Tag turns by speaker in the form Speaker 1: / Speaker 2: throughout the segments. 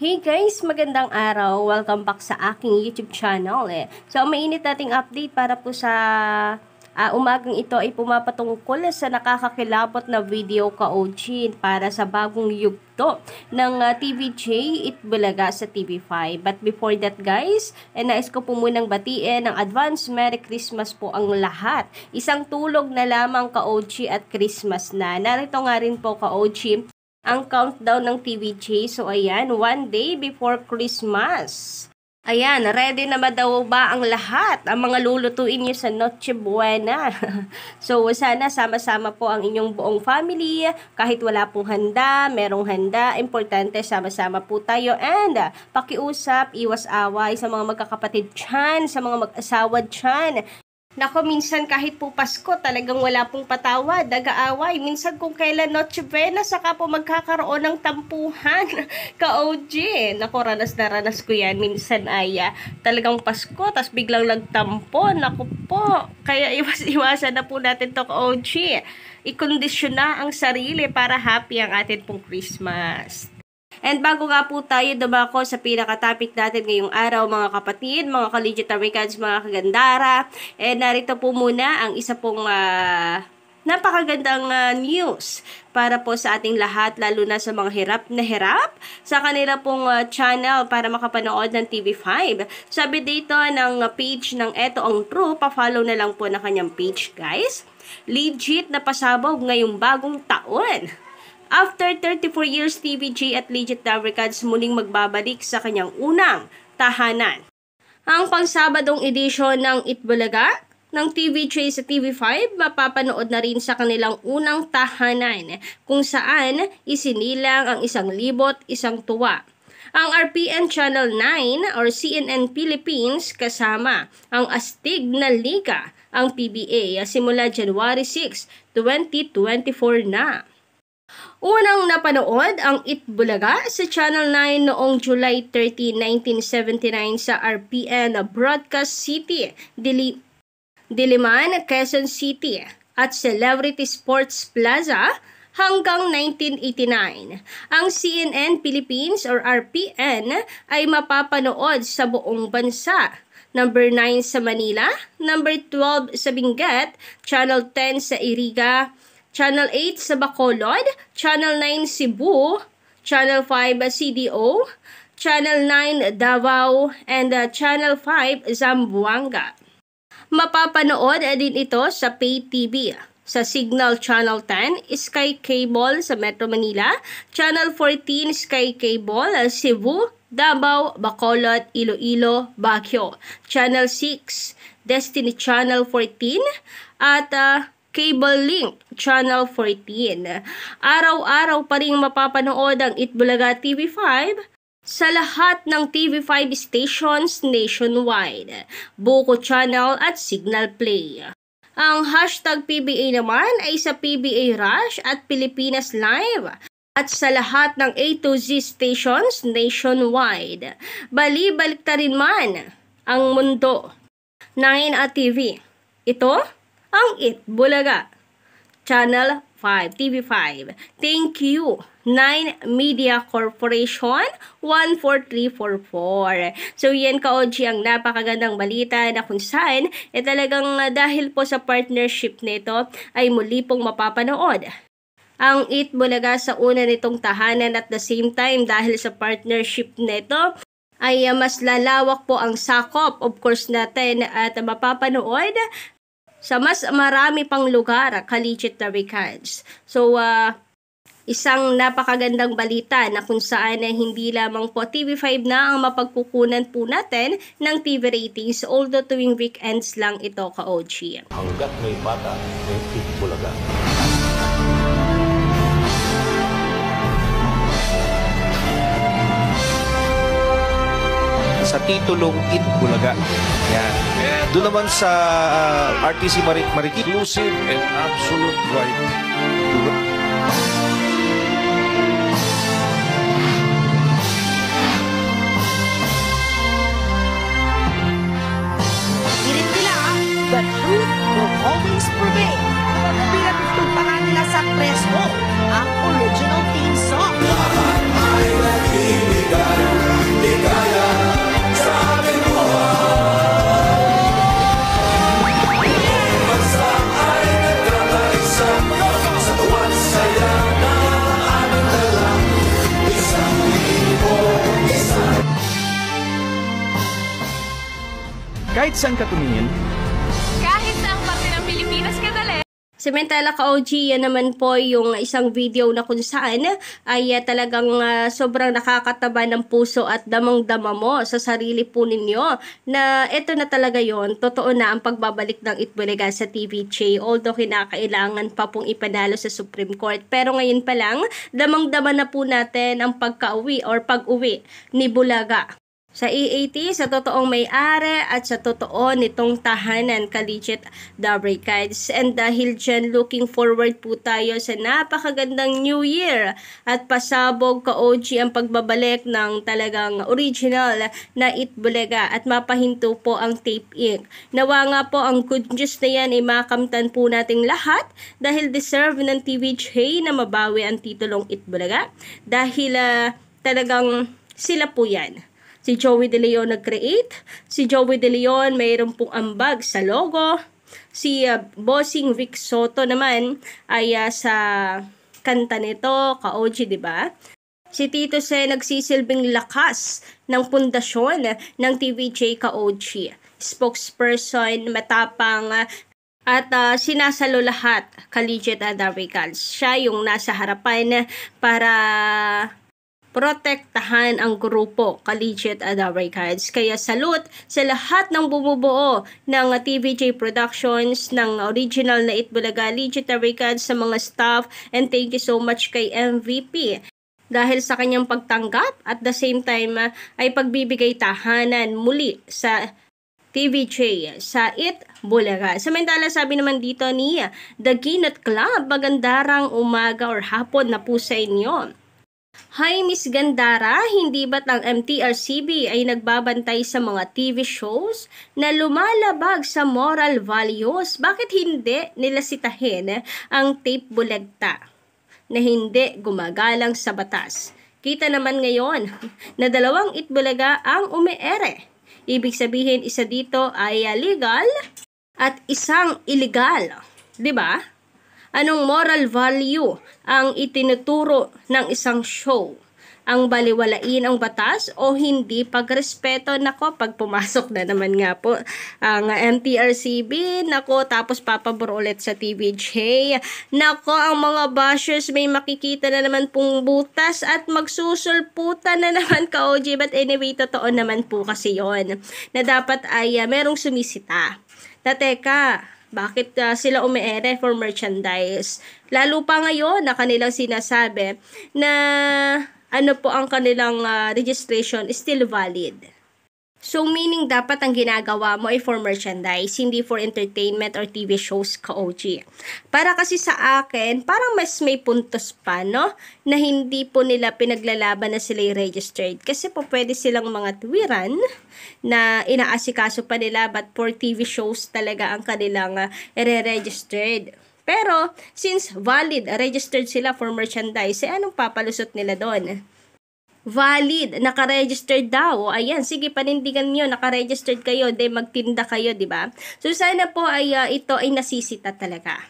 Speaker 1: Hey guys, magandang araw. Welcome back sa aking YouTube channel. Eh. So, mainit nating update para po sa uh, umagang ito ay pumapatungkol sa nakakakilabot na video ka OG para sa bagong yugto ng uh, ah, TVJ Itbulaga sa TV5. But before that guys, eh, nais ko po munang batiin ng advance Merry Christmas po ang lahat. Isang tulog na lamang ka OG at Christmas na. Narito nga rin po ka OG ang countdown ng TVJ. So ayan, one day before Christmas. Ayan, ready na ba daw ba ang lahat? Ang mga lulutuin niyo sa Noche Buena. so, sana sama-sama po ang inyong buong family. Kahit wala pong handa, merong handa. Importante, sama-sama po tayo. And, uh, pakiusap, iwas away sa mga magkakapatid dyan, sa mga mag-asawa dyan. Nako, minsan kahit po Pasko, talagang wala pong patawa, dagaaway. Minsan kung kailan Noche Buena, saka po magkakaroon ng tampuhan ka-OG. Nako, ranas na ranas ko yan. Minsan ay uh, talagang Pasko, tas biglang nagtampo. Nako po, kaya iwas-iwasan na po natin to ka-OG. Ikondisyon na ang sarili para happy ang atin pong Christmas. And bago nga po tayo dumako sa pinaka-topic natin ngayong araw mga kapatid, mga ka-legit Americans, mga kagandara, eh narito po muna ang isa pong uh, napakagandang uh, news para po sa ating lahat lalo na sa mga hirap na hirap sa kanila pong uh, channel para makapanood ng TV5. Sabi dito ng page ng Eto Ang True, pa-follow na lang po na kanyang page guys. Legit na pasabog ngayong bagong taon. After 34 years, TVG at Legit Love Records muling magbabalik sa kanyang unang tahanan. Ang pangsabadong edisyon ng Itbulaga ng TVJ sa TV5 mapapanood na rin sa kanilang unang tahanan kung saan isinilang ang isang libot isang tuwa. Ang RPN Channel 9 or CNN Philippines kasama ang astig na liga ang PBA simula January 6, 2024 na. Unang napanood ang It Bulaga sa Channel 9 noong July 30, 1979 sa RPN Broadcast City, Dili Diliman, Quezon City at Celebrity Sports Plaza hanggang 1989. Ang CNN Philippines or RPN ay mapapanood sa buong bansa number 9 sa Manila, number 12 sa Benguet, channel 10 sa Iriga, Channel 8 sa Bacolod, Channel 9 Cebu, Channel 5 CDO, Channel 9 Davao, and uh, Channel 5 Zamboanga. Mapapanood din ito sa Pay TV sa Signal Channel 10, Sky Cable sa Metro Manila, Channel 14 Sky Cable, uh, Cebu, Davao, Bacolod, Iloilo, Baguio, Channel 6, Destiny Channel 14, at uh, Cable Link Channel 14. Araw-araw pa rin mapapanood ang Itbulaga TV5 sa lahat ng TV5 stations nationwide, Buko Channel at Signal Play. Ang hashtag PBA naman ay sa PBA Rush at Pilipinas Live at sa lahat ng A to Z stations nationwide. Bali-balik ta rin man ang mundo. 9 at TV. Ito ang It Bulaga. Channel 5, TV5. Thank you. 9 Media Corporation 14344. So yan ka OG ang napakagandang balita na kung saan eh talagang ah, dahil po sa partnership nito ay muli pong mapapanood ang Eat Bulaga sa una nitong tahanan at the same time dahil sa partnership nito ay ah, mas lalawak po ang sakop of course natin at mapapanood sa mas marami pang lugar, Kalichit na Records. So, uh, isang napakagandang balita na kung saan ay hindi lamang po TV5 na ang mapagkukunan po natin ng TV ratings although tuwing weekends lang ito ka-OG. Hanggat may bata, may pitbulaga. sa titulong It Bulaga. Yan. Doon naman sa uh, ah, RTC Marit Marikit. Exclusive and absolute right. But ah. truth will always prevail. Pinag-gusto pa Kahit saan ka tumingin. Kahit ang parte ng Pilipinas ka dali. Si Mentela ka OG, yan naman po yung isang video na kung saan ay uh, talagang uh, sobrang nakakataba ng puso at damang-dama mo sa sarili po ninyo na ito na talaga yon totoo na ang pagbabalik ng Itbulaga sa TVJ although kinakailangan pa pong ipanalo sa Supreme Court pero ngayon pa lang damang-dama na po natin ang pagka-uwi or pag-uwi ni Bulaga sa EAT, sa totoong may-ari at sa totoo nitong tahanan Kalichet Dabrikides. And dahil dyan, looking forward po tayo sa napakagandang New Year at pasabog ka-OG ang pagbabalik ng talagang original na Itbulaga at mapahinto po ang Tape Inc. Nawa nga po ang good news na yan ay makamtan po nating lahat dahil deserve ng TVJ na mabawi ang titulong Itbulaga dahil uh, talagang sila po yan Si Joey De Leon nag-create. Si Joey De Leon mayroon pong ambag sa logo. Si uh, Bossing Vic Soto naman ay uh, sa kanta nito, ka-OG, di ba? Si Tito Sen nagsisilbing lakas ng pundasyon ng TVJ Kaochi. Spokesperson, matapang, uh, at uh, sinasalo lahat collegiate and Siya yung nasa harapan para protektahan ang grupo Collegiate Adaray Kids. Kaya salute sa lahat ng bumubuo ng TVJ Productions, ng original na Itbulaga Legendary Kids, sa mga staff, and thank you so much kay MVP dahil sa kanyang pagtanggap at the same time ah, ay pagbibigay tahanan muli sa TVJ sa It Bulaga. Samantala sabi naman dito ni The Ginat Club, magandarang umaga or hapon na po sa inyo. Hi Miss Gandara, hindi ba't ang MTRCB ay nagbabantay sa mga TV shows na lumalabag sa moral values? Bakit hindi nila sitahin ang tape bulegta na hindi gumagalang sa batas? Kita naman ngayon na dalawang itbulaga ang umiere. Ibig sabihin isa dito ay legal at isang illegal, 'di ba? Anong moral value ang itinuturo ng isang show? Ang baliwalain ang batas o hindi pagrespeto? Nako, pag pumasok na naman nga po ang MTRCB, nako, tapos papabor ulit sa TVJ. Nako, ang mga bashers may makikita na naman pong butas at magsusulputan na naman ka OG. But anyway, totoo naman po kasi yon na dapat ay uh, merong sumisita. Na teka, bakit uh, sila umeere for merchandise? Lalo pa ngayon na kanilang sinasabi na ano po ang kanilang uh, registration is still valid. So meaning dapat ang ginagawa mo ay for merchandise, hindi for entertainment or TV shows ka OG. Para kasi sa akin, parang mas may puntos pa, no? Na hindi po nila pinaglalaban na sila registered. Kasi po pwede silang mga tuwiran na inaasikaso pa nila but for TV shows talaga ang kanilang uh, ah, re-registered. Pero, since valid, registered sila for merchandise, eh anong papalusot nila doon? valid, nakaregistered daw. Ayan, sige, panindigan nyo, nakaregistered kayo, de magtinda kayo, di ba? So, sana po ay uh, ito ay nasisita talaga.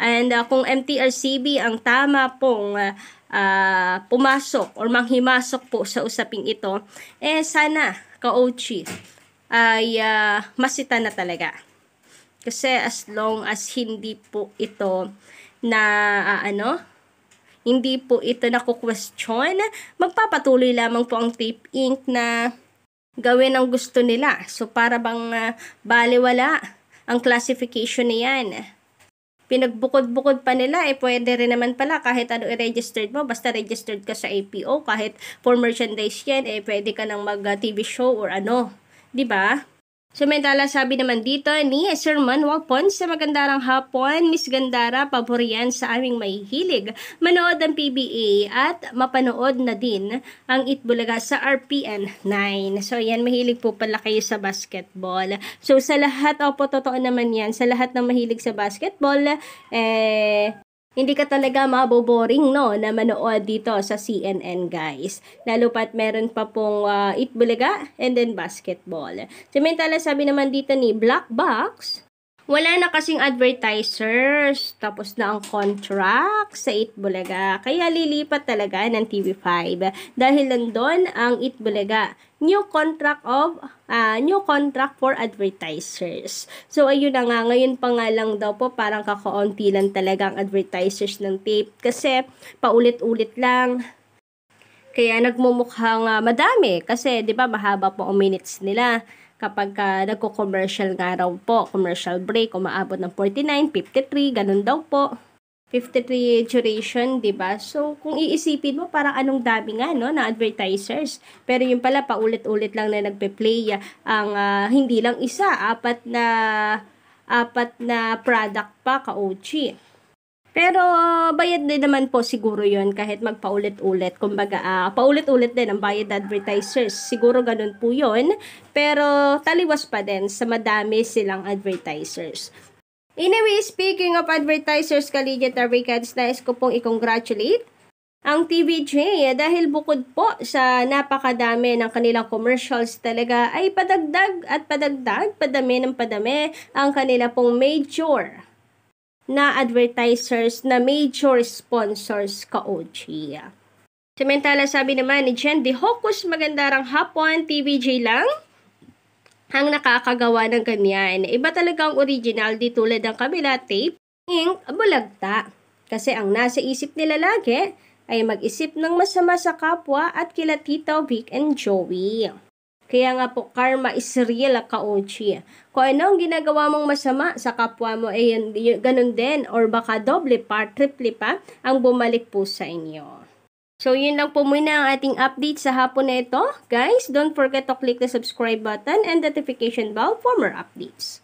Speaker 1: And uh, kung MTRCB ang tama pong uh, pumasok or manghimasok po sa usaping ito, eh sana, ka-Ochi, ay uh, masita na talaga. Kasi as long as hindi po ito na uh, ano, hindi po ito nakukwestiyon. Magpapatuloy lamang po ang tape ink na gawin ang gusto nila. So para bang uh, baliwala ang classification niyan pinagbukod-bukod pa nila, eh pwede rin naman pala kahit ano i-registered mo, basta registered ka sa APO, kahit for merchandise yan, eh pwede ka nang mag-TV ah, show or ano, 'di ba Samantala sabi naman dito ni Sir Manuel Pons na magandarang hapon, Miss Gandara, paborian sa aming mahihilig. Manood ang PBA at mapanood na din ang Itbulaga sa RPN 9. So yan, mahilig po pala kayo sa basketball. So sa lahat, opo, totoo naman yan, sa lahat ng mahilig sa basketball, eh, hindi ka talaga maboboring no na manood dito sa CNN guys. Lalo pat meron pa pong uh, ah, Itbulaga and then basketball. Samantala sabi naman dito ni Black Box, wala na kasing advertisers. Tapos na ang contract sa Itbulaga. Kaya lilipat talaga ng TV5. Dahil nandun ang Itbulaga. New contract of, uh, new contract for advertisers. So, ayun na nga. Ngayon pa nga lang daw po, parang kakaunti lang talaga ang advertisers ng tape. Kasi, paulit-ulit lang kaya nagmumukhang uh, madami kasi 'di ba mahaba po ang minutes nila kapag uh, nagko-commercial nga raw po, commercial break, umaabot ng 49, 53, ganun daw po. 53 duration, 'di ba? So kung iisipin mo parang anong dami nga no na advertisers. Pero yung pala paulit-ulit lang na nagpe-play ah, ang uh, hindi lang isa, apat na apat na product pa ka OG. Pero bayad din naman po siguro yon kahit magpaulit-ulit. Kumbaga, uh, paulit-ulit din ang bayad advertisers. Siguro ganun po yon Pero taliwas pa din sa madami silang advertisers. Anyway, speaking of advertisers, Collegiate Americans, nais ko pong i-congratulate ang TVJ dahil bukod po sa napakadami ng kanilang commercials talaga ay padagdag at padagdag, padami ng padami ang kanila pong major na advertisers na major sponsors ka OG. Samantala sabi naman ni Jen De hokus maganda rang hapon, TVJ lang ang nakakagawa ng ganyan. Iba talaga ang original, di tulad ang kabila tape, ink, bulagta. Kasi ang nasa isip nila lagi ay mag-isip ng masama sa kapwa at kila Tito Vic and Joey. Kaya nga po, karma is real, ah, kaochi. Ah. Kung ano ang ginagawa mong masama sa kapwa mo, eh, yun, yun, ganun din, or baka doble pa, triple pa, ang bumalik po sa inyo. So, yun lang po muna ang ating update sa hapon na ito. Guys, don't forget to click the subscribe button and notification bell for more updates.